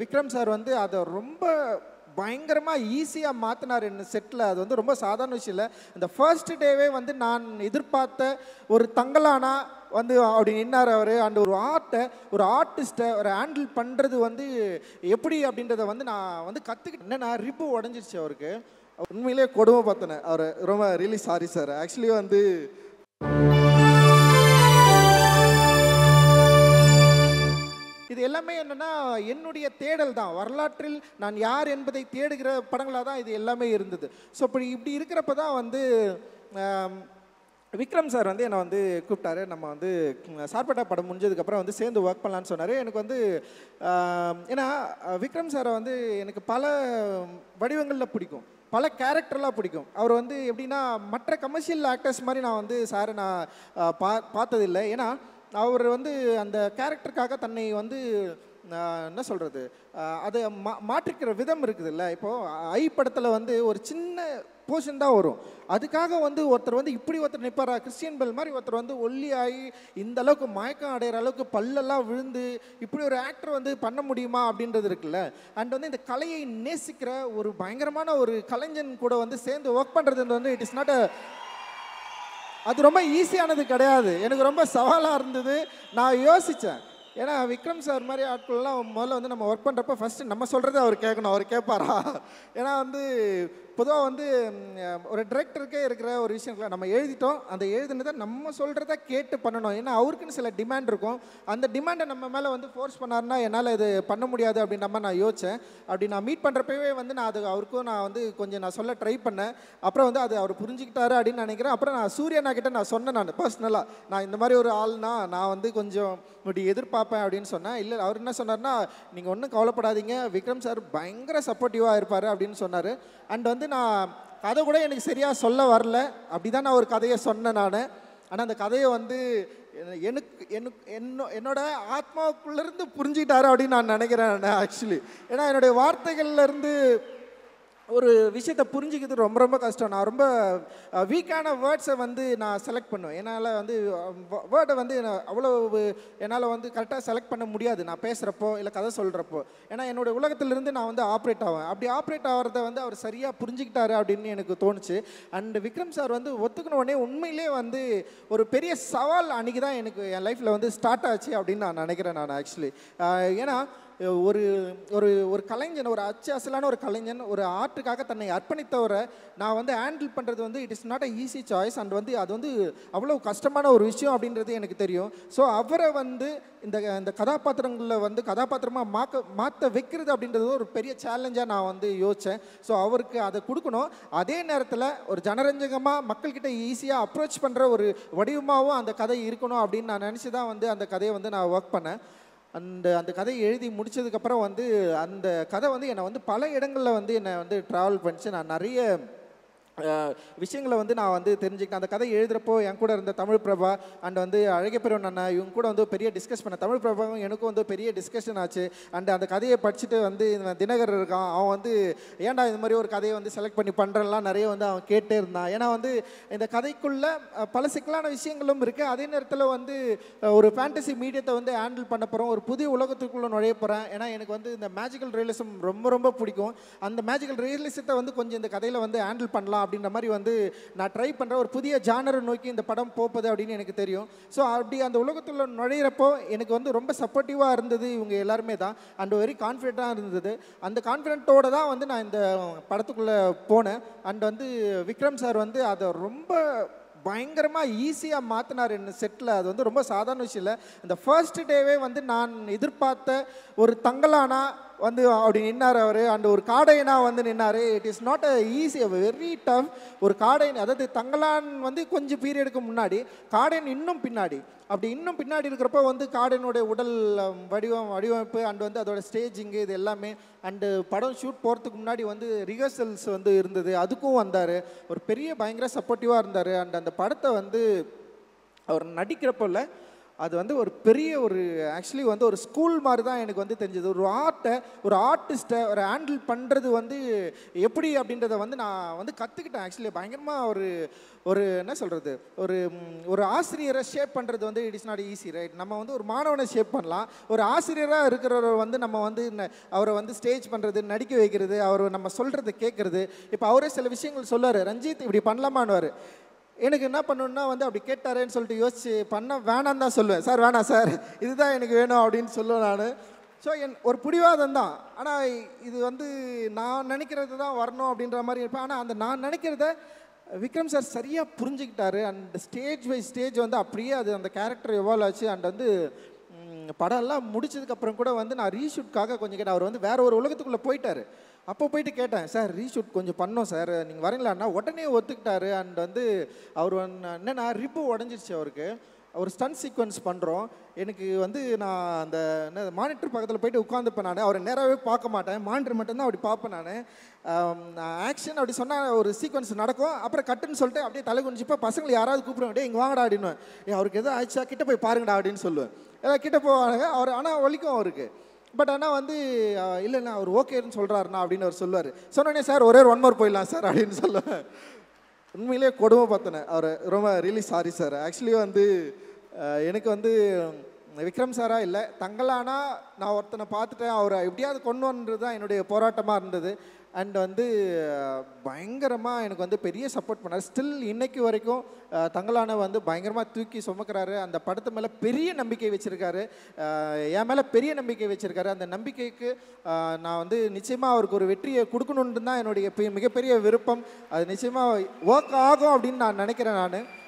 Vikram sir வந்து அதை ரொம்ப பயங்கரமாக ஈஸியாக மாற்றினார் என்ன செட்டில் அது வந்து ரொம்ப சாதாரண விஷயம் இல்லை இந்த ஃபர்ஸ்ட் டேவே வந்து நான் எதிர்பார்த்த ஒரு தங்கலானா வந்து அப்படி நின்னார் அவர் அந்த ஒரு ஆர்ட்டை ஒரு ஆர்டிஸ்ட்டை ஒரு ஹேண்டில் பண்ணுறது வந்து எப்படி அப்படின்றத வந்து நான் வந்து கற்றுக்கிட்டேன் நான் ரிப்பு உடஞ்சிருச்சு அவருக்கு உண்மையிலே கொடுமை பார்த்தேன் அவர் ரொம்ப ரியலி சாரி சார் ஆக்சுவலி வந்து எல்லாமே என்னென்னா என்னுடைய தேடல் தான் வரலாற்றில் நான் யார் என்பதை தேடுகிற படங்களாக தான் இது எல்லாமே இருந்தது ஸோ இப்படி இப்படி இருக்கிறப்ப தான் வந்து விக்ரம் சார் வந்து என்னை வந்து கூப்பிட்டாரு நம்ம வந்து சார்பட்டா படம் முடிஞ்சதுக்கப்புறம் வந்து சேர்ந்து ஒர்க் பண்ணலான்னு சொன்னார் எனக்கு வந்து ஏன்னா விக்ரம் சாரை வந்து எனக்கு பல வடிவங்களில் பிடிக்கும் பல கேரக்டர்லாம் பிடிக்கும் அவர் வந்து எப்படின்னா மற்ற கமர்ஷியல் ஆக்டர்ஸ் மாதிரி நான் வந்து சாரை நான் பா பார்த்ததில்லை ஏன்னா அவர் வந்து அந்த கேரக்டருக்காக தன்னை வந்து என்ன சொல்கிறது அதை மா மாற்றிக்கிற விதம் இருக்குதுல்ல இப்போது ஐ படத்தில் வந்து ஒரு சின்ன போர்ஷன் தான் வரும் அதுக்காக வந்து ஒருத்தர் வந்து இப்படி ஒருத்தர் நிற்பாரா கிறிஸ்டியன் பெல் மாதிரி ஒருத்தர் வந்து ஒல்லி ஆகி இந்த அளவுக்கு மயக்கம் அடைகிற அளவுக்கு பல்லெல்லாம் விழுந்து இப்படி ஒரு ஆக்டர் வந்து பண்ண முடியுமா அப்படின்றது இருக்குல்ல அண்ட் வந்து இந்த கலையை நேசிக்கிற ஒரு பயங்கரமான ஒரு கலைஞன் கூட வந்து சேர்ந்து ஒர்க் பண்ணுறது வந்து இட் இஸ் நாட் அ அது ரொம்ப ஈஸியானது கிடையாது எனக்கு ரொம்ப சவாலாக இருந்தது நான் யோசித்தேன் ஏன்னா விக்ரம் சார் மாதிரி ஆட்கள்லாம் முதல்ல வந்து நம்ம ஒர்க் பண்ணுறப்ப ஃபஸ்ட்டு நம்ம சொல்கிறத அவர் கேட்கணும் அவர் கேட்பாரா ஏன்னா வந்து பொதுவாக வந்து ஒரு டிரெக்டருக்கே இருக்கிற ஒரு விஷயங்கள நம்ம எழுதிட்டோம் அந்த எழுதுனதை நம்ம சொல்கிறத கேட்டு பண்ணணும் ஏன்னா அவருக்குன்னு சில டிமாண்ட் இருக்கும் அந்த டிமாண்டை நம்ம மேலே வந்து ஃபோர்ஸ் பண்ணார்னா என்னால் இது பண்ண முடியாது அப்படின்னு நம்ம நான் யோசித்தேன் அப்படி நான் மீட் பண்ணுறப்பவே வந்து நான் அது அவருக்கும் நான் வந்து கொஞ்சம் நான் சொல்ல ட்ரை பண்ணேன் அப்புறம் வந்து அது அவர் புரிஞ்சுக்கிட்டாரு அப்படின்னு நினைக்கிறேன் அப்புறம் நான் சூரியனா கிட்டே நான் சொன்னேன் நான் பர்சனலாக நான் இந்த மாதிரி ஒரு ஆள்னா நான் வந்து கொஞ்சம் இப்படி எதிர்பார்க்க பார்ப்பேன் அப்படின்னு சொன்னேன் இல்லை அவர் என்ன சொன்னார்னா நீங்கள் ஒன்றும் கவலைப்படாதீங்க விக்ரம் சார் பயங்கர சப்போர்ட்டிவாக இருப்பார் அப்படின்னு சொன்னார் அண்ட் வந்து நான் கதை கூட எனக்கு சரியாக சொல்ல வரல அப்படி தான் நான் ஒரு கதையை சொன்னேன் நான் ஆனால் அந்த கதையை வந்து எனக்கு எனக்கு என்னோ என்னோட ஆத்மாவுக்குள்ளேருந்து புரிஞ்சுக்கிட்டாரு அப்படின்னு நான் நினைக்கிறேன் ஆக்சுவலி ஏன்னா என்னுடைய வார்த்தைகள்லேருந்து ஒரு விஷயத்தை புரிஞ்சுக்கிறது ரொம்ப ரொம்ப கஷ்டம் நான் ரொம்ப வீக்கான வேர்ட்ஸை வந்து நான் செலக்ட் பண்ணுவேன் என்னால் வந்து வேர்டை வந்து அவ்வளோ என்னால் வந்து கரெக்டாக செலக்ட் பண்ண முடியாது நான் பேசுகிறப்போ இல்லை கதை சொல்கிறப்போ ஏன்னா என்னுடைய உலகத்திலிருந்து நான் வந்து ஆப்ரேட் ஆவேன் அப்படி ஆப்ரேட் ஆகிறத வந்து அவர் சரியாக புரிஞ்சுக்கிட்டாரு அப்படின்னு எனக்கு தோணுச்சு அண்ட் விக்ரம் சார் வந்து உடனே உண்மையிலே வந்து ஒரு பெரிய சவால் அன்றைக்கி தான் எனக்கு என் லைஃப்பில் வந்து ஸ்டார்ட் ஆச்சு அப்படின்னு நான் நினைக்கிறேன் நான் ஆக்சுவலி ஏன்னா ஒரு ஒரு ஒரு கலைஞன் ஒரு அச்சு அசலான ஒரு கலைஞன் ஒரு ஆர்ட்டுக்காக தன்னை அர்ப்பணித்தவரை நான் வந்து ஹேண்டில் பண்ணுறது வந்து it is not a easy choice and வந்து அது வந்து அவ்வளோ கஷ்டமான ஒரு விஷயம் அப்படின்றது எனக்கு தெரியும் ஸோ அவரை வந்து இந்த இந்த கதாபாத்திரங்களில் வந்து கதாபாத்திரமாக மாக்க மாற்ற வைக்கிறது அப்படின்றது ஒரு பெரிய சேலஞ்சாக நான் வந்து யோசித்தேன் ஸோ அவருக்கு அதை கொடுக்கணும் அதே நேரத்தில் ஒரு ஜனரஞ்சகமாக மக்கள்கிட்ட ஈஸியாக அப்ரோச் பண்ணுற ஒரு வடிவமாகவும் அந்த கதை இருக்கணும் அப்படின்னு நான் நினச்சி தான் வந்து அந்த கதையை வந்து நான் ஒர்க் பண்ணேன் அந்த அந்த கதையை எழுதி முடித்ததுக்கப்புறம் வந்து அந்த கதை வந்து என்னை வந்து பல இடங்களில் வந்து என்னை வந்து ட்ராவல் பண்ணிச்சு நான் நிறைய விஷயங்களை வந்து நான் வந்து தெரிஞ்சுக்கிட்டேன் அந்த கதை எழுதுகிறப்போ என் கூட இருந்த தமிழ் பிரபா அண்ட் வந்து அழகப்பெருவன் அண்ணா இவங்க கூட வந்து பெரிய டிஸ்கஸ் பண்ண தமிழ் பிரபாவும் எனக்கும் வந்து பெரிய டிஸ்கஷன் ஆச்சு அண்ட் அந்த கதையை படிச்சுட்டு வந்து தினகர் இருக்கான் அவன் வந்து ஏன்டா இந்த மாதிரி ஒரு கதையை வந்து செலக்ட் பண்ணி பண்ணுறலாம் நிறைய வந்து அவன் கேட்டே இருந்தான் ஏன்னா வந்து இந்த கதைக்குள்ளே பல சிக்கலான விஷயங்களும் இருக்குது அதே நேரத்தில் வந்து ஒரு ஃபேண்டசி மீடியத்தை வந்து ஹேண்டில் பண்ண போகிறோம் ஒரு புதிய உலகத்துக்குள்ளே நுழைய போகிறேன் ஏன்னா எனக்கு வந்து இந்த மேஜிக்கல் ரியலிசம் ரொம்ப ரொம்ப பிடிக்கும் அந்த மேஜிக்கல் ரியலிசத்தை வந்து கொஞ்சம் இந்த கதையில் வந்து ஹேண்டில் பண்ணலாம் பண்ணலாம் அப்படின்ற மாதிரி வந்து நான் ட்ரை பண்ணுற ஒரு புதிய ஜானரை நோக்கி இந்த படம் போப்பது அப்படின்னு எனக்கு தெரியும் ஸோ அப்படி அந்த உலகத்தில் நுழையிறப்போ எனக்கு வந்து ரொம்ப சப்போர்ட்டிவாக இருந்தது இவங்க எல்லாருமே தான் அண்ட் வெரி கான்ஃபிடண்ட்டாக இருந்தது அந்த கான்ஃபிடென்ட்டோடு தான் வந்து நான் இந்த படத்துக்குள்ளே போனேன் அண்ட் வந்து விக்ரம் சார் வந்து அதை ரொம்ப பயங்கரமாக ஈஸியாக மாற்றினார் என்ன செட்டில் அது வந்து ரொம்ப சாதாரண விஷயம் இல்லை இந்த ஃபர்ஸ்ட் டேவே வந்து நான் எதிர்பார்த்த ஒரு தங்கலானா வந்து அப்படி நின்னார் அவர் அண்ட் ஒரு காடையனாக வந்து நின்னார் it is not a easy very tough ஒரு காடையன் அதாவது தங்களான் வந்து கொஞ்சம் பீரியடுக்கு முன்னாடி காடையன் இன்னும் பின்னாடி அப்படி இன்னும் பின்னாடி இருக்கிறப்போ வந்து காடையனுடைய உடல் வடிவம் வடிவமைப்பு அண்ட் வந்து அதோட ஸ்டேஜிங்கு இது எல்லாமே அண்டு படம் ஷூட் போகிறதுக்கு முன்னாடி வந்து ரிஹர்சல்ஸ் வந்து இருந்தது அதுக்கும் வந்தார் ஒரு பெரிய பயங்கர சப்போர்ட்டிவாக இருந்தார் அண்ட் அந்த படத்தை வந்து அவர் நடிக்கிறப்போ இல்லை அது வந்து ஒரு பெரிய ஒரு ஆக்சுவலி வந்து ஒரு ஸ்கூல் மாதிரி தான் எனக்கு வந்து தெரிஞ்சது ஒரு ஆர்ட்டை ஒரு ஆர்டிஸ்ட்டை ஒரு ஹேண்டில் பண்ணுறது வந்து எப்படி அப்படின்றத வந்து நான் வந்து கற்றுக்கிட்டேன் ஆக்சுவலி பயங்கரமாக ஒரு ஒரு என்ன சொல்கிறது ஒரு ஒரு ஆசிரியரை ஷேப் பண்ணுறது வந்து it is not easy right நம்ம வந்து ஒரு மாணவனை ஷேப் பண்ணலாம் ஒரு ஆசிரியராக இருக்கிறவரை வந்து நம்ம வந்து அவரை வந்து ஸ்டேஜ் பண்ணுறது நடிக்க வைக்கிறது அவர் நம்ம சொல்கிறத கேட்குறது இப்போ அவரே சில விஷயங்கள் சொல்லுவார் ரஞ்சித் இப்படி பண்ணலாமான்னு எனக்கு என்ன பண்ணணுன்னா வந்து அப்படி கேட்டாரேன்னு சொல்லிட்டு யோசிச்சு பண்ண வேணான்னு தான் சொல்லுவேன் சார் வேணாம் சார் இதுதான் எனக்கு வேணும் அப்படின்னு சொல்லுவேன் நான் ஸோ என் ஒரு பிடிவாதம் தான் ஆனால் இது வந்து நான் நினைக்கிறது தான் வரணும் அப்படின்ற மாதிரி இருப்பேன் ஆனால் அந்த நான் நினைக்கிறத விக்ரம் சார் சரியாக புரிஞ்சுக்கிட்டாரு அண்ட் ஸ்டேஜ் பை ஸ்டேஜ் வந்து அப்படியே அது அந்த கேரக்டர் எவால்வ் ஆச்சு அண்ட் வந்து படம்லாம் முடிச்சதுக்கப்புறம் கூட வந்து நான் ரீஷூட்காக கொஞ்சம் கேட்டேன் அவர் வந்து வேற ஒரு உலகத்துக்குள்ளே போயிட்டார் அப்போ போயிட்டு கேட்டேன் சார் ரீஷூட் கொஞ்சம் பண்ணோம் சார் நீங்கள் வரீங்களான்னா உடனே ஒத்துக்கிட்டாரு அண்ட் வந்து அவர் என்னென்னா ரிப்பு உடஞ்சிருச்சு அவருக்கு அவர் ஸ்டன் சீக்வன்ஸ் பண்ணுறோம் எனக்கு வந்து நான் அந்த என்ன மானிட்டர் பக்கத்தில் போயிட்டு உட்காந்துப்பேன் நான் அவரை நேராகவே பார்க்க மாட்டேன் மானிட்டர் மட்டும்தான் அப்படி பார்ப்பேன் நான் ஆக்ஷன் அப்படி சொன்னால் ஒரு சீக்வன்ஸ் நடக்கும் அப்புறம் கட்டுன்னு சொல்லிட்டு அப்படியே தலை குனிஞ்சிப்போ பசங்களை யாராவது கூப்பிடுவோம் இங்கே வாங்கடா அப்படின்னு அவருக்கு எதுவும் ஆயிடுச்சா கிட்ட போய் பாருங்கடா அப்படின்னு சொல்லுவேன் ஏதாவது கிட்ட போவாங்க அவர் ஆனால் ஒழிக்கும் அவருக்கு பட் ஆனால் வந்து இல்லைண்ணா அவர் ஓகேன்னு சொல்கிறாருண்ணா அப்படின்னு அவர் சொல்லுவார் சொன்னோடனே சார் ஒரே ஒன் மோர் போயிடலாம் சார் அப்படின்னு சொல்லுவேன் உண்மையிலே கொடுமை பார்த்தனேன் அவர் ரொம்ப ரியலி சாரி சார் ஆக்சுவலி வந்து எனக்கு வந்து விக்ரம் சாரா இல்லை தங்களானா நான் ஒருத்தனை பார்த்துட்டேன் அவரை எப்படியாவது கொண்டு வந்துறது தான் என்னுடைய போராட்டமாக இருந்தது அண்ட் வந்து பயங்கரமாக எனக்கு வந்து பெரிய சப்போர்ட் பண்ணார் ஸ்டில் இன்னைக்கு வரைக்கும் தங்களான வந்து பயங்கரமாக தூக்கி சுமக்கிறாரு அந்த படத்து மேலே பெரிய நம்பிக்கை வச்சுருக்காரு என் மேலே பெரிய நம்பிக்கை வச்சுருக்காரு அந்த நம்பிக்கைக்கு நான் வந்து நிச்சயமாக அவருக்கு ஒரு வெற்றியை கொடுக்கணுன்னு தான் என்னுடைய மிகப்பெரிய விருப்பம் அது நிச்சயமாக ஒர்க் ஆகும் அப்படின்னு நான் நினைக்கிறேன் நான்